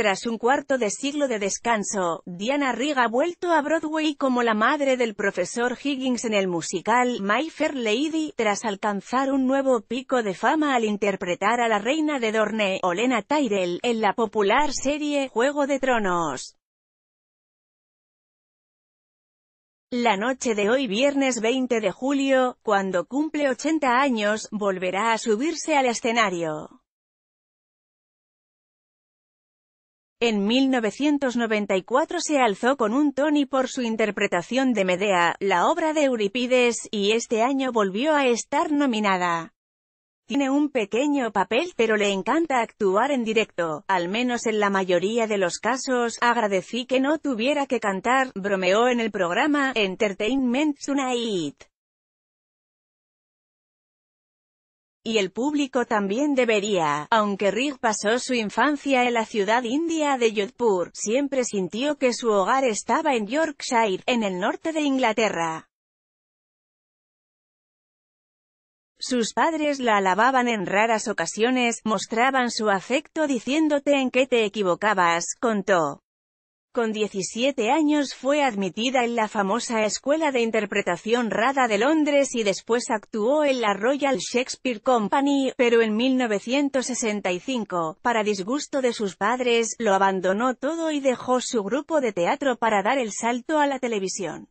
Tras un cuarto de siglo de descanso, Diana Riga ha vuelto a Broadway como la madre del profesor Higgins en el musical My Fair Lady, tras alcanzar un nuevo pico de fama al interpretar a la reina de Dorne, Olena Tyrell, en la popular serie Juego de Tronos. La noche de hoy viernes 20 de julio, cuando cumple 80 años, volverá a subirse al escenario. En 1994 se alzó con un Tony por su interpretación de Medea, la obra de Euripides, y este año volvió a estar nominada. Tiene un pequeño papel pero le encanta actuar en directo, al menos en la mayoría de los casos, agradecí que no tuviera que cantar, bromeó en el programa Entertainment Tonight. y el público también debería. Aunque Rig pasó su infancia en la ciudad india de Jodhpur, siempre sintió que su hogar estaba en Yorkshire, en el norte de Inglaterra. Sus padres la alababan en raras ocasiones, mostraban su afecto diciéndote en qué te equivocabas, contó. Con 17 años fue admitida en la famosa Escuela de Interpretación Rada de Londres y después actuó en la Royal Shakespeare Company, pero en 1965, para disgusto de sus padres, lo abandonó todo y dejó su grupo de teatro para dar el salto a la televisión.